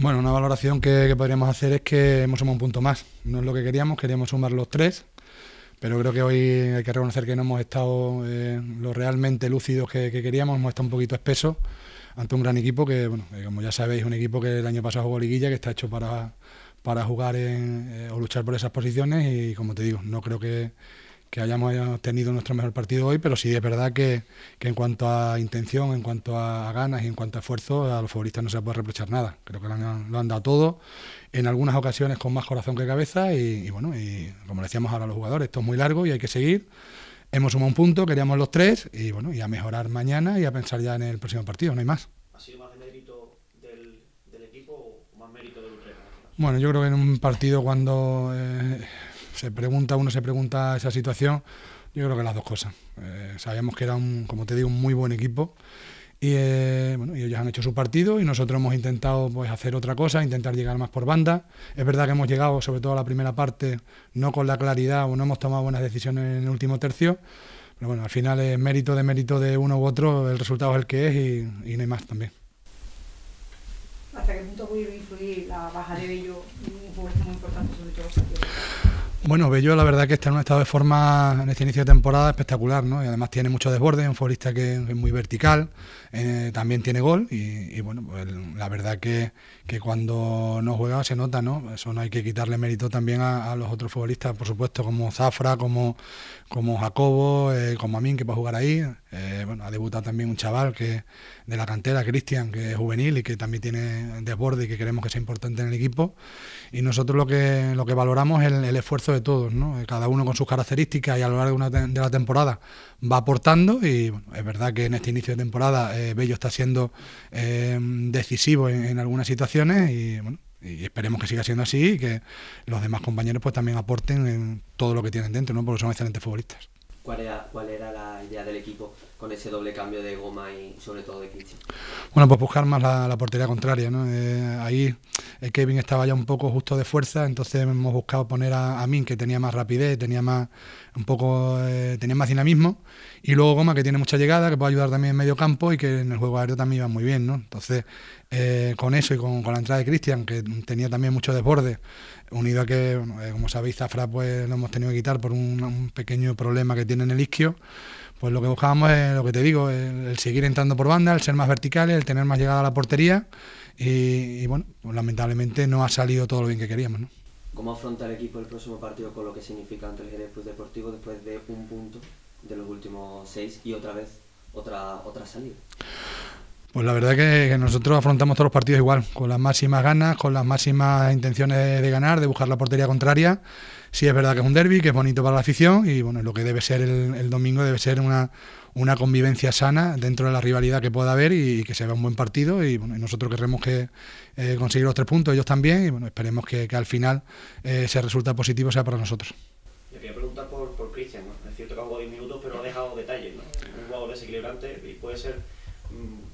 Bueno, una valoración que, podríamos hacer es que hemos sumado un punto más. No es lo que queríamos, queríamos sumar los tres, pero creo que hoy hay que reconocer que no hemos estado eh, lo realmente lúcidos que, queríamos, hemos estado un poquito espesos ante un gran equipo que, bueno, como ya sabéis, un equipo que el año pasado jugó liguilla, que está hecho para, para jugar eh, o luchar por esas posiciones y como te digo, no creo que, que hayamos tenido nuestro mejor partido hoy, pero sí es verdad que, en cuanto a intención, en cuanto a ganas y en cuanto a esfuerzo, a los futbolistas no se puede reprochar nada. Creo que lo han, dado todo, en algunas ocasiones con más corazón que cabeza y, bueno, y como decíamos ahora a los jugadores, esto es muy largo y hay que seguir. Hemos sumado un punto, queríamos los tres y bueno, y a mejorar mañana y a pensar ya en el próximo partido, no hay más. ¿Ha sido más mérito del, equipo o más mérito del entrenador? Bueno, yo creo que en un partido cuando... Eh, se pregunta, uno se pregunta esa situación, yo creo que las dos cosas. Eh, sabíamos que era, un, como te digo, un muy buen equipo. Eh, y, ellos han hecho su partido y nosotros hemos intentado pues, hacer otra cosa, intentar llegar más por banda. Es verdad que hemos llegado, sobre todo a la primera parte, no con la claridad o no hemos tomado buenas decisiones en el último tercio. Pero bueno, al final es mérito de mérito de uno u otro, el resultado es el que es y, no hay más también. ¿Hasta qué punto a influir la baja de Bello un jugador tan importante sobre todo? Bueno, Bello la verdad que está en un estado de forma en este inicio de temporada espectacular, ¿no? Y además tiene mucho desborde, es un futbolista que es muy vertical, eh, también tiene gol y, bueno, pues la verdad que, cuando no juega se nota, ¿no? Eso no hay que quitarle mérito también a, los otros futbolistas, por supuesto, como Zafra, como, como Jacobo, eh, como Amin, que va a jugar ahí. Eh, ha debutado también un chaval que de la cantera, Cristian, que es juvenil y que también tiene desborde y que queremos que sea importante en el equipo. Y nosotros lo que, lo que valoramos es el, esfuerzo de todos, eh, cada uno con sus características y a lo largo de, la temporada va aportando. Y es verdad que en este inicio de temporada eh, Bello está siendo decisivo en, algunas situaciones y, esperemos que siga siendo así y que los demás compañeros pues también aporten en todo lo que tienen dentro, ¿no? porque son excelentes futbolistas. cuál era del equipo con ese doble cambio de goma y sobre todo de Cristian. Bueno, pues buscar más la, la portería contraria, ¿no? Eh, ahí eh, Kevin estaba ya un poco justo de fuerza, entonces hemos buscado poner a, Amin, que tenía más rapidez, tenía más un poco eh, tenía más dinamismo, y luego Goma, que tiene mucha llegada, que puede ayudar también en medio campo y que en el juego aéreo también iba muy bien, ¿no? Entonces, con eso y con, la entrada de Cristian, que tenía también mucho desborde, unido a que, como sabéis, Zafra pues lo hemos tenido que quitar por un pequeño problema que tiene en el isquio, pues lo que buscábamos es lo que te digo, el, seguir entrando por banda, el ser más verticales, el tener más llegada a la portería y, bueno, pues lamentablemente no ha salido todo lo bien que queríamos. ¿Cómo afronta el equipo el próximo partido con lo que significa ante el Jerez Deportivo después de un punto de los últimos seis y otra vez otra, otra salida? Pues la verdad que, que nosotros afrontamos todos los partidos igual, con las máximas ganas, con las máximas intenciones de, ganar, de buscar la portería contraria. Sí es verdad que es un derby, que es bonito para la afición y bueno, lo que debe ser el, domingo debe ser una, convivencia sana dentro de la rivalidad que pueda haber y, que se vea un buen partido y, nosotros queremos que eh, conseguir los tres puntos, ellos también y bueno, esperemos que, al final eh, se resulta positivo sea para nosotros. Le quería preguntar por, Cristian, es cierto que ha jugado 10 minutos pero ha dejado detalles, ¿no? un jugador desequilibrante y puede ser... Mm,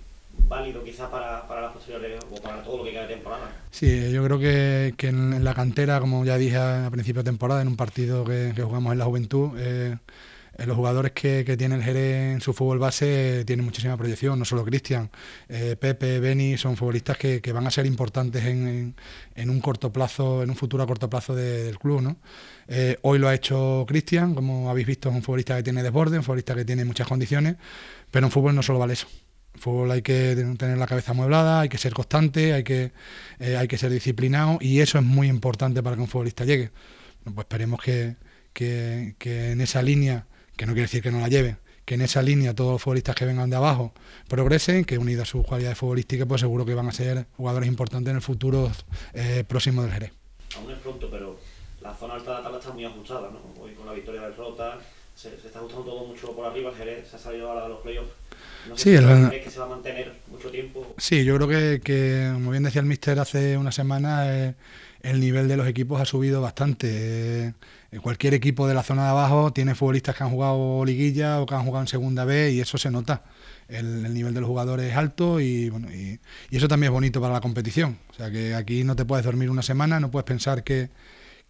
válido quizás para, para las o para todo lo que queda de temporada. Sí, yo creo que, en, la cantera, como ya dije a, principio de temporada, en un partido que, jugamos en la juventud, eh, eh, los jugadores que, tienen el Jerez en su fútbol base eh, tienen muchísima proyección, no solo Cristian, Pepe, Beni, son futbolistas que, van a ser importantes en, un corto plazo, en un futuro a corto plazo del club. hoy lo ha hecho Cristian, como habéis visto, es un futbolista que tiene desborde, un futbolista que tiene muchas condiciones, pero en fútbol no solo vale eso fútbol hay que tener la cabeza amueblada, hay que ser constante, hay que, eh, hay que ser disciplinado y eso es muy importante para que un futbolista llegue. Pues esperemos que, en esa línea, que no quiere decir que no la lleve, que en esa línea todos los futbolistas que vengan de abajo progresen, que unidas a sus cualidades futbolísticas, pues seguro que van a ser jugadores importantes en el futuro eh, próximo del Jerez. Aún es pronto, pero la zona alta de la tabla está muy ajustada, ¿no? Hoy con la victoria de Rota, se, está ajustando todo mucho por arriba, se ha salido a, la, los playoffs. No sé sí, si el, se va a mantener mucho tiempo. Sí, yo creo que, como bien decía el mister hace una semana, eh, el nivel de los equipos ha subido bastante. Eh, cualquier equipo de la zona de abajo tiene futbolistas que han jugado liguilla o que han jugado en segunda B y eso se nota. El, nivel de los jugadores es alto y, bueno, y eso también es bonito para la competición. O sea que aquí no te puedes dormir una semana, no puedes pensar que,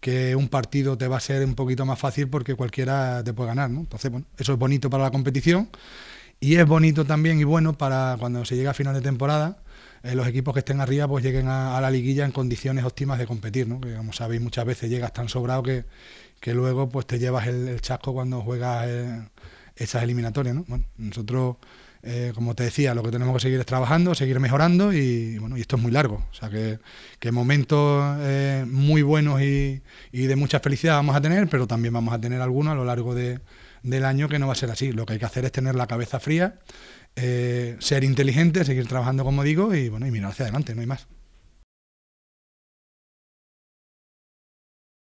que un partido te va a ser un poquito más fácil porque cualquiera te puede ganar, ¿no? Entonces, bueno, eso es bonito para la competición y es bonito también y bueno para cuando se llega a final de temporada, eh, los equipos que estén arriba pues lleguen a, la liguilla en condiciones óptimas de competir, ¿no? Que como sabéis muchas veces llegas tan sobrado que, que luego pues te llevas el, chasco cuando juegas eh, esas eliminatorias, ¿no? Bueno, nosotros eh, como te decía, lo que tenemos que seguir es trabajando, seguir mejorando y, bueno, y esto es muy largo. O sea que, momentos eh, muy buenos y, de mucha felicidad vamos a tener, pero también vamos a tener algunos a lo largo del año que no va a ser así. Lo que hay que hacer es tener la cabeza fría, eh, ser inteligente, seguir trabajando como digo y bueno, y mirar hacia adelante, no hay más.